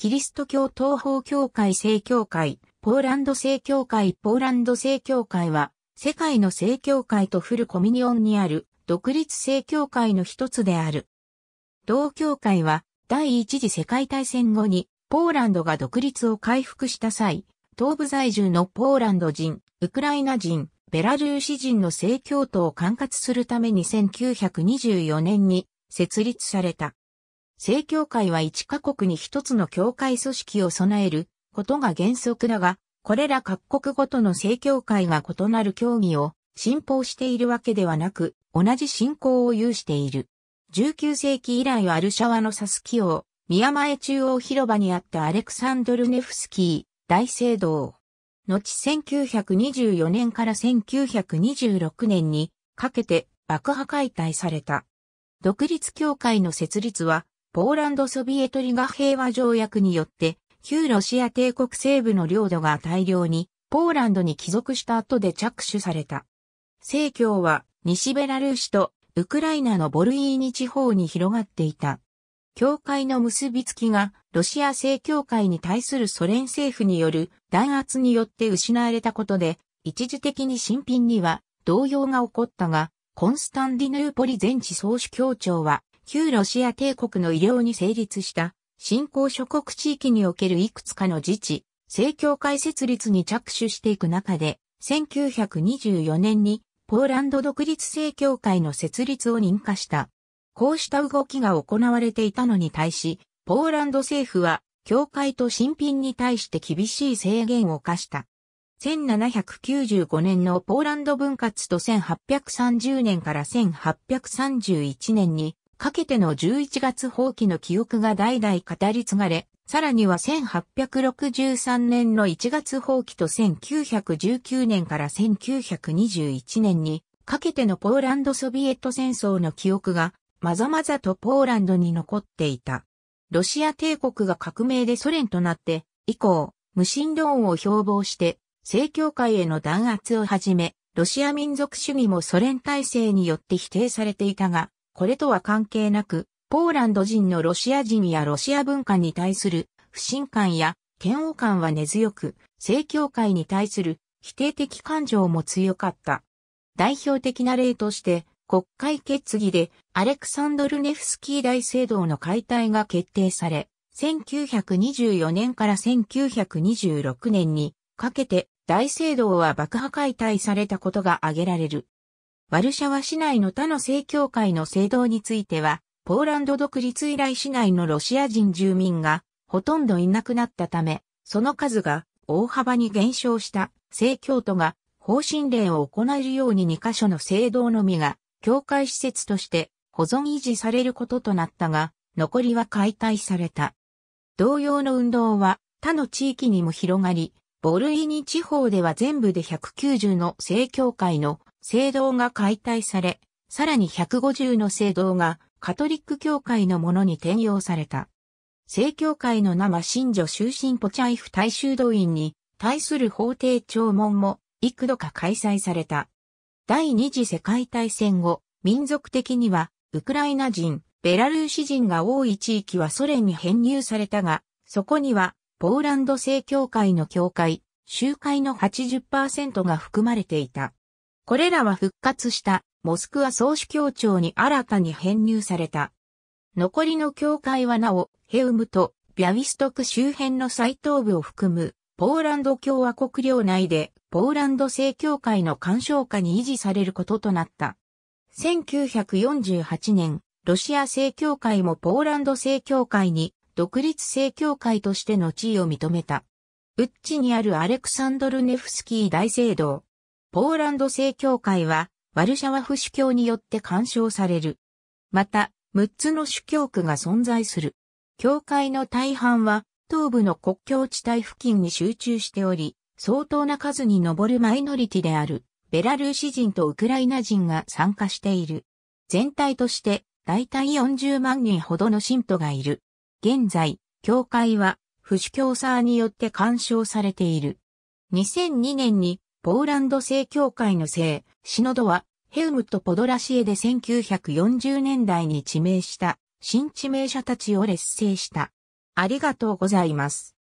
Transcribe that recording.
キリスト教東方教会正教会、ポーランド正教会ポーランド正教会は、世界の正教会とフルコミニオンにある独立正教会の一つである。同教会は、第一次世界大戦後に、ポーランドが独立を回復した際、東部在住のポーランド人、ウクライナ人、ベラルーシ人の正教徒を管轄するために1924年に設立された。正教会は1カ国に1つの教会組織を備えることが原則だが、これら各国ごとの正教会が異なる教義を信奉しているわけではなく、同じ信仰を有している。19世紀以来アルシャワのサスキ王、宮前中央広場にあったアレクサンドル・ネフスキー大聖堂。後1924年から1926年にかけて爆破解体された。独立教会の設立はポーランド・ソビエトリガ平和条約によって、旧ロシア帝国西部の領土が大量にポーランドに帰属した後で着手された。正教は西ベラルーシとウクライナのボルイーニ地方に広がっていた。教会の結びつきがロシア正教会に対するソ連政府による弾圧によって失われたことで、一時的に新品には動揺が起こったが、コンスタンディヌーポリ前地総主教庁は旧ロシア帝国の医療に成立した新興諸国地域におけるいくつかの自治、正教会設立に着手していく中で、1924年にポーランド独立正教会の設立を認可した。こうした動きが行われていたのに対し、ポーランド政府は、教会と新品に対して厳しい制限を課した。1795年のポーランド分割と1830年から1831年にかけての11月放棄の記憶が代々語り継がれ、さらには1863年の1月放棄と1919年から1921年にかけてのポーランドソビエト戦争の記憶がまざまざとポーランドに残っていた。ロシア帝国が革命でソ連となって以降、無神論を標榜して正教会への弾圧をはじめ、ロシア民族主義もソ連体制によって否定されていたが、これとは関係なく、ポーランド人のロシア人やロシア文化に対する不信感や嫌悪感は根強く、正教会に対する否定的感情も強かった。代表的な例として、国会決議でアレクサンドル・ネフスキー大聖堂の解体が決定され、1924年から1926年にかけて大聖堂は爆破解体されたことが挙げられる。ワルシャワ市内の他の正教会の聖堂については、ポーランド独立以来市内のロシア人住民がほとんどいなくなったため、その数が大幅に減少した正教徒が方針令を行えるように2カ所の聖堂のみが教会施設として保存維持されることとなったが、残りは解体された。同様の運動は他の地域にも広がり、ボルイニ地方では全部で190の正教会の聖堂が解体され、さらに150の聖堂がカトリック教会のものに転用された。正教会の生信女終身ポチャイフ大衆動員に対する法廷聴聞も幾度か開催された。第二次世界大戦後、民族的にはウクライナ人、ベラルーシ人が多い地域はソ連に編入されたが、そこにはポーランド正教会の教会、集会の80%が含まれていた。これらは復活したモスクワ総主教庁に新たに編入された。残りの教会はなお、ヘウムとビャウィストク周辺の最東部を含むポーランド共和国領内でポーランド正教会の干渉下に維持されることとなった。1948年、ロシア正教会もポーランド正教会に独立正教会としての地位を認めた。ウッチにあるアレクサンドルネフスキー大聖堂、ポーランド正教会は、ワルシャワフ主教によって干渉される。また、6つの主教区が存在する。教会の大半は、東部の国境地帯付近に集中しており、相当な数に上るマイノリティである、ベラルーシ人とウクライナ人が参加している。全体として、大体40万人ほどの信徒がいる。現在、教会は、不主教サーによって干渉されている。2002年にポーランド正教会の聖、シノドは、ヘウムとポドラシエで1940年代に致命した、新致命者たちを列聖した。ありがとうございます。